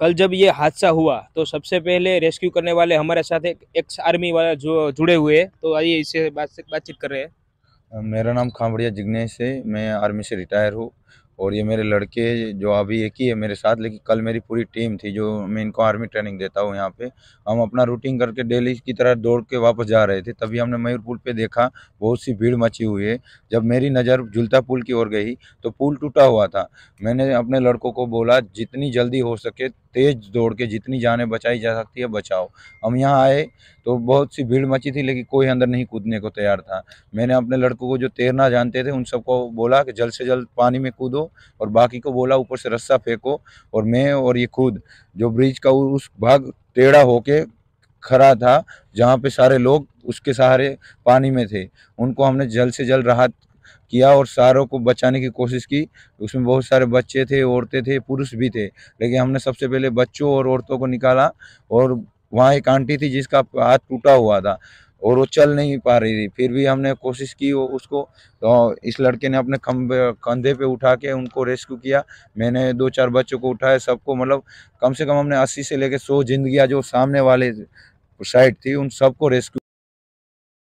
कल जब ये हादसा हुआ तो सबसे पहले रेस्क्यू करने वाले हमारे साथ एक एक्स आर्मी वाला जो जुड़े हुए हैं तो आइए इससे बातचीत कर रहे हैं मेरा नाम खामड़िया जिग्नेश है मैं आर्मी से रिटायर हूँ और ये मेरे लड़के जो अभी एक ही है मेरे साथ लेकिन कल मेरी पूरी टीम थी जो मैं इनको आर्मी ट्रेनिंग देता हूँ यहाँ पे हम अपना रूटीन करके डेली की तरह दौड़ के वापस जा रहे थे तभी हमने मयूर पुल पे देखा बहुत सी भीड़ मची हुई है जब मेरी नज़र झुलता पुल की ओर गई तो पुल टूटा हुआ था मैंने अपने लड़कों को बोला जितनी जल्दी हो सके तेज़ दौड़ के जितनी जाने बचाई जा सकती है बचाओ हम यहाँ आए तो बहुत सी भीड़ मची थी लेकिन कोई अंदर नहीं कूदने को तैयार था मैंने अपने लड़कों को जो तैरना जानते थे उन सबको बोला कि जल्द से जल्द पानी में कूदो और बाकी को बोला ऊपर से रस्सा फेंको और मैं और ये खुद जो ब्रिज का उस भाग टेढ़ा होके खड़ा था जहाँ पे सारे लोग उसके सहारे पानी में थे उनको हमने जल्द से जल्द राहत किया और सारों को बचाने की कोशिश की उसमें बहुत सारे बच्चे थे औरतें थे पुरुष भी थे लेकिन हमने सबसे पहले बच्चों और औरतों को निकाला और वहाँ एक आंटी थी जिसका हाथ टूटा हुआ था और वो चल नहीं पा रही थी फिर भी हमने कोशिश की वो उसको तो इस लड़के ने अपने खम्बे कंधे पे उठा के उनको रेस्क्यू किया मैंने दो चार बच्चों को उठाया सबको मतलब कम से कम हमने अस्सी से लेकर सौ जिंदगियाँ जो सामने वाले साइड थी उन सबको रेस्क्यू